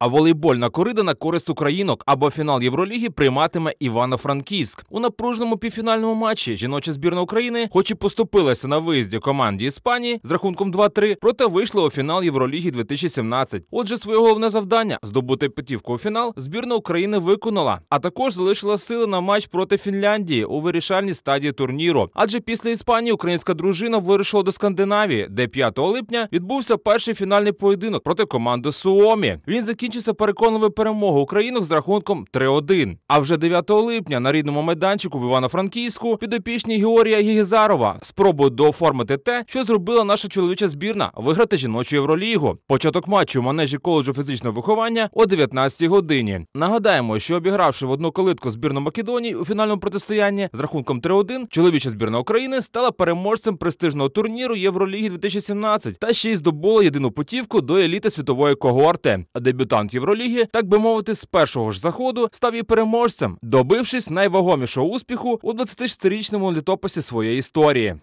А волейбольна корида на користь українок або фінал Євроліги прийматиме Івано-Франківськ у напружному півфінальному матчі. Жіноча збірна України, хоч і поступилася на виїзді команді Іспанії з рахунком 2-3, проте вийшла у фінал Євроліги 2017. Отже, своє головне завдання здобути путівку у фінал. Збірна України виконала, а також залишила сили на матч проти Фінляндії у вирішальній стадії турніру. Адже після Іспанії українська дружина вирушила до Скандинавії, де 5 липня відбувся перший фінальний поєдинок проти команди Суомі. Він закінчив закінчився переконливою перемогою українок з рахунком 3-1. А вже 9 липня на рідному майданчику в Івано-Франківську підопічні Георгія Гігізарова спробують дооформити те, що зробила наша чоловіча збірна виграти жіночу євролігу. Початок матчу в манежі коледжу фізичного виховання о 19-й годині. Нагадаємо, що обігравши в одну колитку збірну Македонії у фінальному протистоянні з рахунком 3-1, чоловіча збірна України стала переможцем престижного турніру Євроліги 2017 та ще й здобула єдину путівку до еліти світової когорти. Дебютант дебютант Євроліги, так би мовити, з першого ж заходу став і переможцем, добившись найвагомішого успіху у 26-річному літописі своєї історії.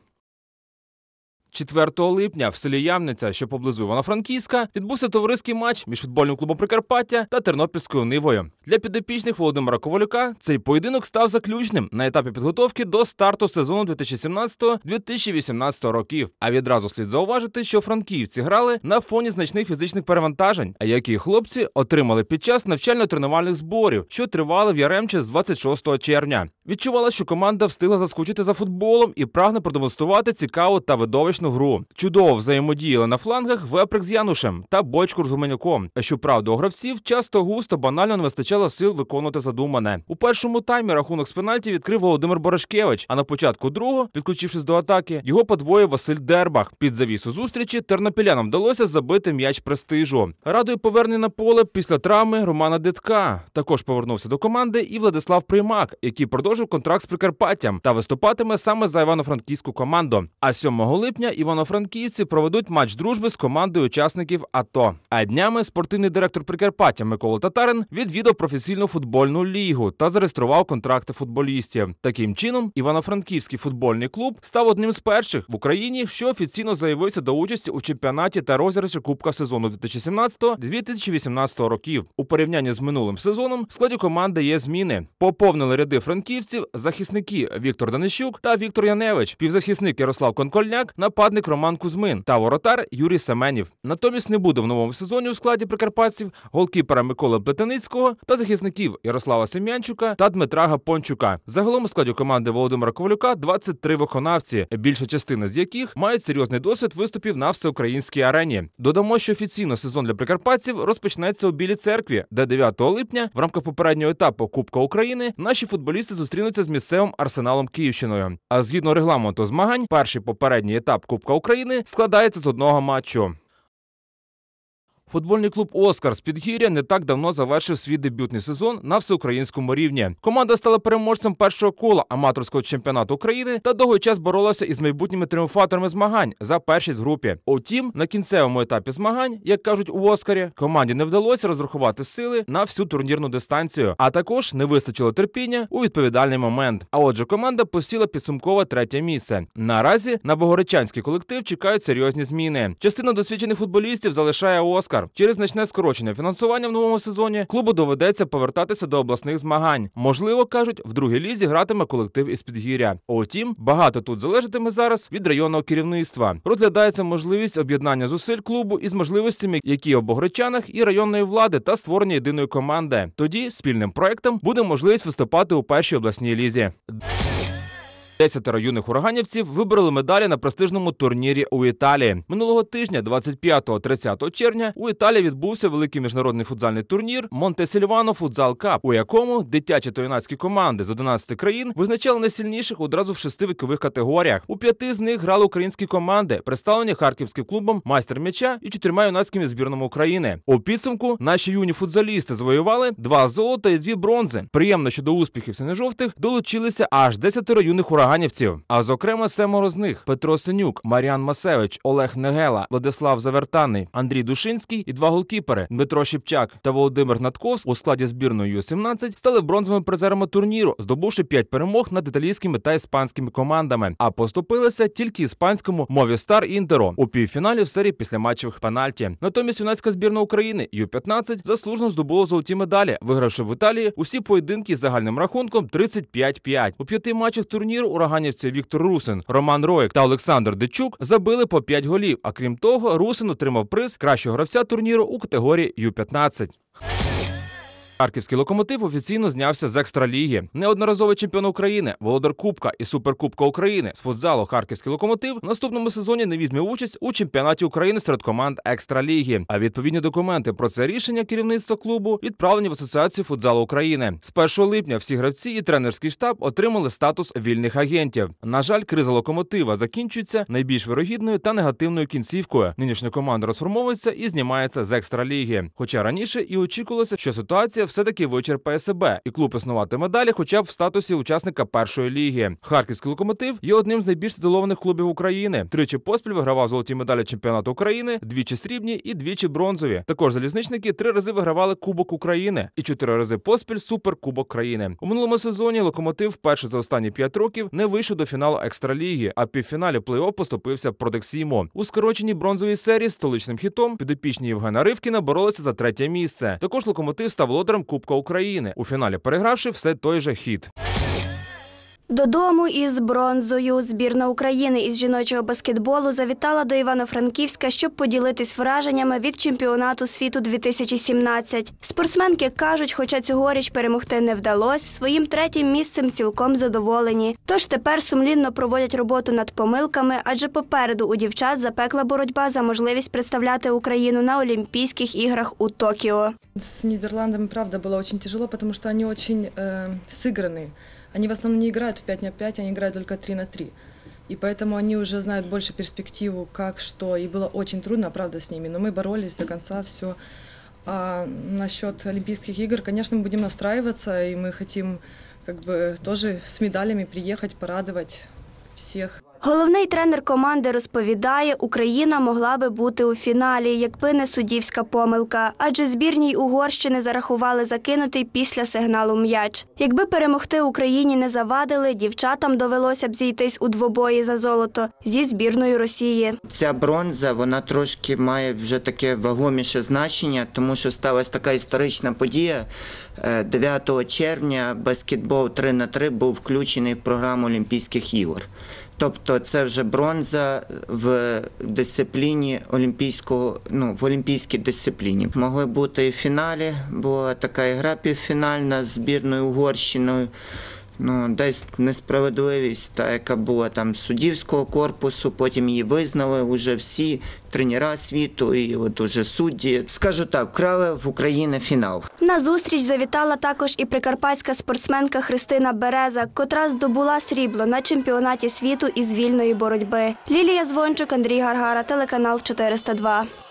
4 липня в селі Ямниця, що поблизу Івано-Франківська, відбувся товариський матч між футбольним клубом Прикарпаття та Тернопільською нивою. Для підопічних Володимира Ковалюка цей поєдинок став заключним на етапі підготовки до старту сезону 2017-2018 років. А відразу слід зауважити, що франківці грали на фоні значних фізичних перевантажень, а які хлопці отримали під час навчально-тренувальних зборів, що тривали в Яремче з 26 червня. Відчувала, що команда встигла заскучити за футболом і прагне продемонструвати цікаву та видовищну точну гру. Чудово взаємодіяли на флангах вепрек з Янушем та Бочкур з Гуменюком. Щоправда, у гравців часто густо банально не вистачало сил виконувати задумане. У першому таймі рахунок з пенальті відкрив Володимир Борошкевич. А на початку другого, підключившись до атаки, його подвоїв Василь Дербах. Під завісу зустрічі тернопілянам вдалося забити м'яч престижу. Радує повернення на поле після травми Романа Дитка. Також повернувся до команди і Владислав Приймак, який продовжив контракт з Прикарпаттям та виступатиме саме за івано-франківську команду. А 7 липня грудня івано-франківці проведуть матч дружби з командою учасників АТО. А днями спортивний директор Прикарпаття Микола Татарин відвідав професійну футбольну лігу та зареєстрував контракти футболістів. Таким чином, івано-франківський футбольний клуб став одним з перших в Україні, що офіційно заявився до участі у чемпіонаті та розіграші Кубка сезону 2017-2018 років. У порівнянні з минулим сезоном в складі команди є зміни. Поповнили ряди франківців, захисники Віктор Данищук та Віктор Яневич, півзахисник Ярослав Конкольняк на нападник Роман Кузьмин та воротар Юрій Семенів. Натомість не буде в новому сезоні у складі прикарпатців голкіпера Миколи Плетеницького та захисників Ярослава Сем'янчука та Дмитра Гапончука. Загалом у складі команди Володимира Ковалюка 23 виконавці, більша частина з яких мають серйозний досвід виступів на всеукраїнській арені. Додамо, що офіційно сезон для прикарпатців розпочнеться у Білій церкві, де 9 липня в рамках попереднього етапу Кубка України наші футболісти зустрінуться з місцевим арсеналом Київщиною. А згідно регламенту змагань, перший попередній етап Кубка України складається з одного матчу. Футбольний клуб Оскар з підгір'я не так давно завершив свій дебютний сезон на всеукраїнському рівні. Команда стала переможцем першого кола аматорського чемпіонату України та довгий час боролася із майбутніми тріумфаторами змагань за першість групі. Утім, на кінцевому етапі змагань, як кажуть у Оскарі, команді не вдалося розрахувати сили на всю турнірну дистанцію, а також не вистачило терпіння у відповідальний момент. А отже, команда посіла підсумкове третє місце. Наразі на Богоричанський колектив чекають серйозні зміни. Частина досвідчених футболістів залишає Оскар. Оскар. Через значне скорочення фінансування в новому сезоні клубу доведеться повертатися до обласних змагань. Можливо, кажуть, в другій лізі гратиме колектив із підгір'я. Утім, багато тут залежатиме зараз від районного керівництва. Розглядається можливість об'єднання зусиль клубу із можливостями, які об Огречанах і районної влади та створення єдиної команди. Тоді спільним проектом буде можливість виступати у першій обласній лізі. Десятеро юних ураганівців вибрали медалі на престижному турнірі у Італії. Минулого тижня, 25-30 червня, у Італії відбувся великий міжнародний футзальний турнір Монте-Сільвано Футзал Кап, у якому дитячі та юнацькі команди з 11 країн визначали найсильніших одразу в шести вікових категоріях. У п'яти з них грали українські команди, представлені харківським клубом майстер м'яча і чотирма юнацькими збірними України. У підсумку наші юні футзалісти завоювали два золота і дві бронзи. Приємно, що до успіхів жовтих долучилися аж десятеро юних ураганів. Ваганівців. А зокрема, семеро з них: Петро Синюк, Маріан Масевич, Олег Негела, Владислав Завертаний, Андрій Душинський і два голкіпери Дмитро Шіпчак та Володимир Надковський у складі збірної Ю-17 стали бронзовими призерами турніру, здобувши п'ять перемог над італійськими та іспанськими командами. А поступилися тільки іспанському мові Стар Інтеро у півфіналі в серії після матчових пенальті. Натомість юнацька збірна України Ю-15 заслужено здобула золоті медалі, вигравши в Італії усі поєдинки загальним рахунком 35-5. У п'яти матчах турніру ураганівці Віктор Русин, Роман Роїк та Олександр Дичук забили по 5 голів. А крім того, Русин отримав приз кращого гравця турніру у категорії Ю-15. Харківський локомотив офіційно знявся з екстраліги. Неодноразовий чемпіон України, володар Кубка і Суперкубка України з футзалу Харківський локомотив в наступному сезоні не візьме участь у чемпіонаті України серед команд екстраліги. А відповідні документи про це рішення керівництва клубу відправлені в асоціацію футзалу України. З 1 липня всі гравці і тренерський штаб отримали статус вільних агентів. На жаль, криза локомотива закінчується найбільш вирогідною та негативною кінцівкою. Нинішня команда розформовується і знімається з екстраліги. Хоча раніше і очікувалося, що ситуація все-таки вичерпає себе, і клуб існуватиме далі, хоча б в статусі учасника першої ліги. Харківський локомотив є одним з найбільш титулованих клубів України. Тричі поспіль вигравав золоті медалі чемпіонату України, двічі срібні і двічі бронзові. Також залізничники три рази вигравали Кубок України і чотири рази поспіль суперкубок країни. У минулому сезоні локомотив вперше за останні п'ять років не вийшов до фіналу екстраліги, а півфіналі плей оф поступився Продексімо. У скороченій бронзовій серії столичним хітом підопічні Євгена Ривкіна боролися за третє місце. Також локомотив став лодером господарем Кубка України, у фіналі перегравши все той же хід. Додому із бронзою збірна України із жіночого баскетболу завітала до Івано-Франківська, щоб поділитись враженнями від чемпіонату світу 2017. Спортсменки кажуть, хоча цьогоріч перемогти не вдалося, своїм третім місцем цілком задоволені. Тож тепер сумлінно проводять роботу над помилками, адже попереду у дівчат запекла боротьба за можливість представляти Україну на Олімпійських іграх у Токіо. З Нідерландами правда було дуже тяжело, тому що вони дуже сыграны. Е, Они в основном не играют в 5 на 5, они играют только 3 на 3. И поэтому они уже знают больше перспективу, как, что. И было очень трудно, правда, с ними. Но мы боролись до конца, все. А насчет Олимпийских игр, конечно, мы будем настраиваться, и мы хотим как бы тоже с медалями приехать, порадовать всех. Головний тренер команди розповідає, Україна могла би бути у фіналі, якби не суддівська помилка, адже збірній Угорщини зарахували закинутий після сигналу м'яч. Якби перемогти Україні не завадили, дівчатам довелося б зійтись у двобої за золото зі збірною Росії. Ця бронза вона трошки має вже таке вагоміше значення, тому що сталася така історична подія. 9 е, червня баскетбол 3 на 3 був включений в програму Олімпійських ігор. Тобто це вже бронза в дисципліні олімпійського, ну в олімпійській дисципліні. Могли бути і в фіналі, була така ігра півфінальна з збірною Угорщиною ну, десь несправедливість, та яка була там суддівського корпусу, потім її визнали вже всі тренера світу і от уже судді. Скажу так, вкрали в Україні фінал. На зустріч завітала також і прикарпатська спортсменка Христина Береза, котра здобула срібло на чемпіонаті світу із вільної боротьби. Лілія Звончук, Андрій Гаргара, телеканал 402.